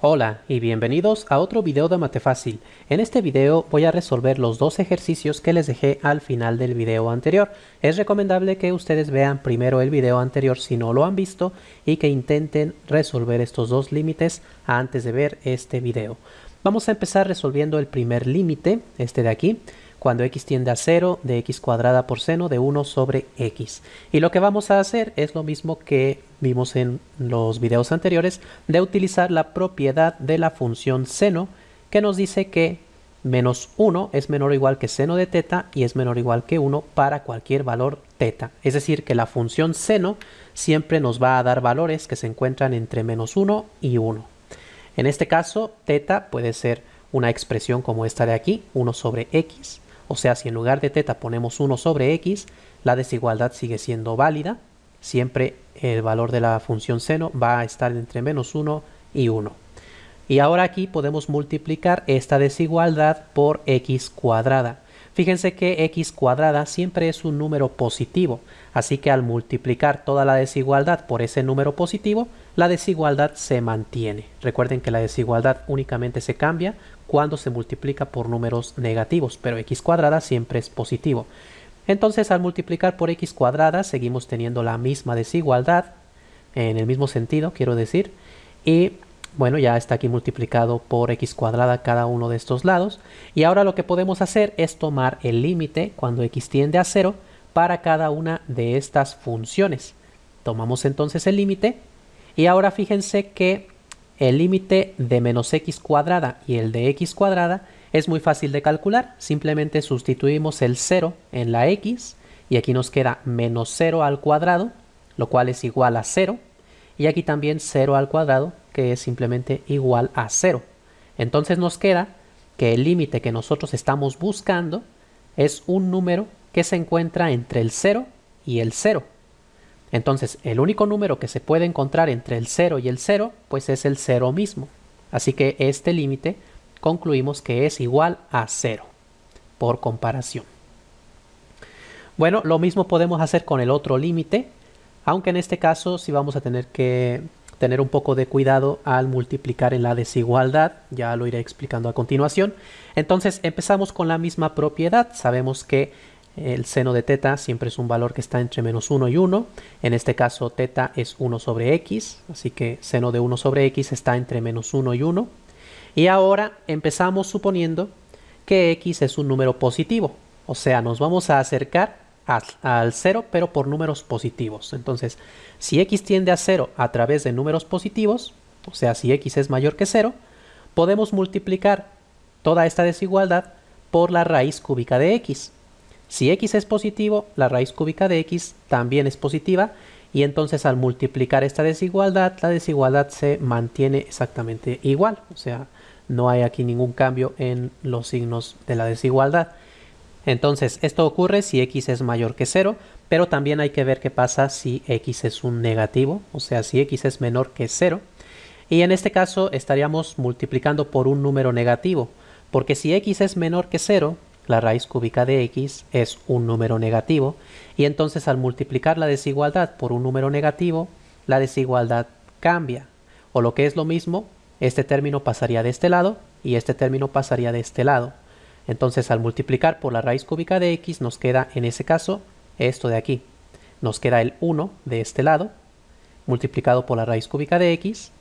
Hola y bienvenidos a otro video de Mate Fácil. En este video voy a resolver los dos ejercicios que les dejé al final del video anterior. Es recomendable que ustedes vean primero el video anterior si no lo han visto y que intenten resolver estos dos límites antes de ver este video. Vamos a empezar resolviendo el primer límite, este de aquí cuando x tiende a 0 de x cuadrada por seno de 1 sobre x. Y lo que vamos a hacer es lo mismo que vimos en los videos anteriores, de utilizar la propiedad de la función seno, que nos dice que menos 1 es menor o igual que seno de teta y es menor o igual que 1 para cualquier valor teta. Es decir, que la función seno siempre nos va a dar valores que se encuentran entre menos 1 y 1. En este caso, teta puede ser una expresión como esta de aquí, 1 sobre x, o sea, si en lugar de teta ponemos 1 sobre x, la desigualdad sigue siendo válida. Siempre el valor de la función seno va a estar entre menos 1 y 1. Y ahora aquí podemos multiplicar esta desigualdad por x cuadrada. Fíjense que x cuadrada siempre es un número positivo, así que al multiplicar toda la desigualdad por ese número positivo, la desigualdad se mantiene. Recuerden que la desigualdad únicamente se cambia cuando se multiplica por números negativos, pero x cuadrada siempre es positivo. Entonces al multiplicar por x cuadrada seguimos teniendo la misma desigualdad, en el mismo sentido quiero decir, y bueno, ya está aquí multiplicado por x cuadrada cada uno de estos lados. Y ahora lo que podemos hacer es tomar el límite cuando x tiende a 0 para cada una de estas funciones. Tomamos entonces el límite y ahora fíjense que el límite de menos x cuadrada y el de x cuadrada es muy fácil de calcular. Simplemente sustituimos el 0 en la x y aquí nos queda menos 0 al cuadrado, lo cual es igual a 0. Y aquí también 0 al cuadrado, que es simplemente igual a 0. Entonces nos queda que el límite que nosotros estamos buscando es un número que se encuentra entre el 0 y el 0. Entonces, el único número que se puede encontrar entre el 0 y el 0, pues es el 0 mismo. Así que este límite concluimos que es igual a 0, por comparación. Bueno, lo mismo podemos hacer con el otro límite, aunque en este caso sí vamos a tener que tener un poco de cuidado al multiplicar en la desigualdad, ya lo iré explicando a continuación. Entonces empezamos con la misma propiedad, sabemos que el seno de teta siempre es un valor que está entre menos 1 y 1, en este caso teta es 1 sobre x, así que seno de 1 sobre x está entre menos 1 y 1. Y ahora empezamos suponiendo que x es un número positivo, o sea, nos vamos a acercar al 0, pero por números positivos. Entonces, si x tiende a 0 a través de números positivos, o sea, si x es mayor que 0, podemos multiplicar toda esta desigualdad por la raíz cúbica de x. Si x es positivo, la raíz cúbica de x también es positiva, y entonces al multiplicar esta desigualdad, la desigualdad se mantiene exactamente igual. O sea, no hay aquí ningún cambio en los signos de la desigualdad. Entonces, esto ocurre si x es mayor que 0, pero también hay que ver qué pasa si x es un negativo, o sea, si x es menor que 0. Y en este caso estaríamos multiplicando por un número negativo, porque si x es menor que 0, la raíz cúbica de x es un número negativo, y entonces al multiplicar la desigualdad por un número negativo, la desigualdad cambia, o lo que es lo mismo, este término pasaría de este lado y este término pasaría de este lado. Entonces al multiplicar por la raíz cúbica de x nos queda en ese caso esto de aquí. Nos queda el 1 de este lado multiplicado por la raíz cúbica de x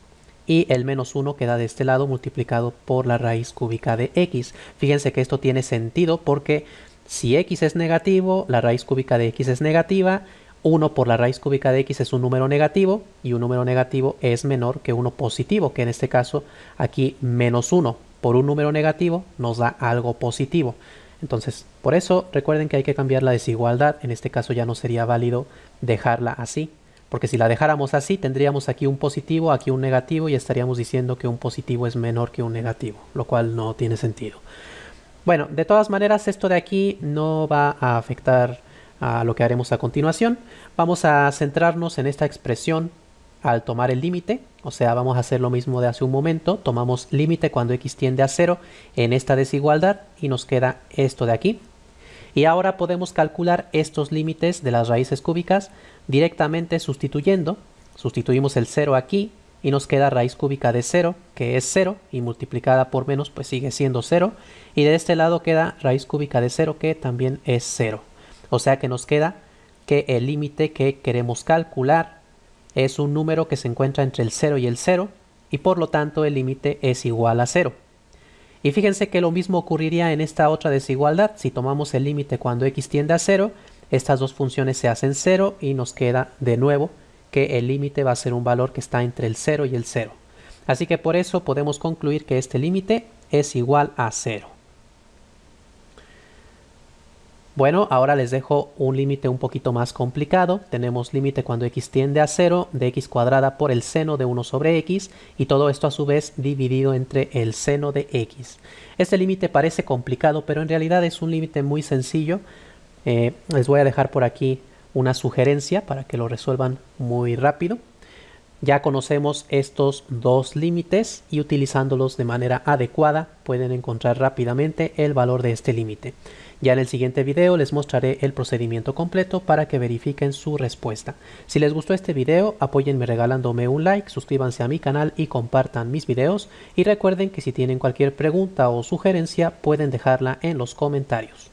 y el menos 1 queda de este lado multiplicado por la raíz cúbica de x. Fíjense que esto tiene sentido porque si x es negativo, la raíz cúbica de x es negativa, 1 por la raíz cúbica de x es un número negativo y un número negativo es menor que uno positivo, que en este caso aquí menos 1 por un número negativo nos da algo positivo. Entonces, por eso recuerden que hay que cambiar la desigualdad. En este caso ya no sería válido dejarla así. Porque si la dejáramos así, tendríamos aquí un positivo, aquí un negativo y estaríamos diciendo que un positivo es menor que un negativo, lo cual no tiene sentido. Bueno, de todas maneras, esto de aquí no va a afectar a lo que haremos a continuación. Vamos a centrarnos en esta expresión al tomar el límite, o sea, vamos a hacer lo mismo de hace un momento, tomamos límite cuando x tiende a 0 en esta desigualdad y nos queda esto de aquí. Y ahora podemos calcular estos límites de las raíces cúbicas directamente sustituyendo, sustituimos el 0 aquí y nos queda raíz cúbica de 0, que es 0, y multiplicada por menos pues sigue siendo 0, y de este lado queda raíz cúbica de 0 que también es 0. O sea que nos queda que el límite que queremos calcular es un número que se encuentra entre el 0 y el 0 y por lo tanto el límite es igual a 0. Y fíjense que lo mismo ocurriría en esta otra desigualdad. Si tomamos el límite cuando x tiende a 0, estas dos funciones se hacen 0 y nos queda de nuevo que el límite va a ser un valor que está entre el 0 y el 0. Así que por eso podemos concluir que este límite es igual a 0. Bueno, ahora les dejo un límite un poquito más complicado. Tenemos límite cuando x tiende a 0 de x cuadrada por el seno de 1 sobre x y todo esto a su vez dividido entre el seno de x. Este límite parece complicado, pero en realidad es un límite muy sencillo. Eh, les voy a dejar por aquí una sugerencia para que lo resuelvan muy rápido. Ya conocemos estos dos límites y utilizándolos de manera adecuada pueden encontrar rápidamente el valor de este límite. Ya en el siguiente video les mostraré el procedimiento completo para que verifiquen su respuesta. Si les gustó este video, apóyenme regalándome un like, suscríbanse a mi canal y compartan mis videos. Y recuerden que si tienen cualquier pregunta o sugerencia pueden dejarla en los comentarios.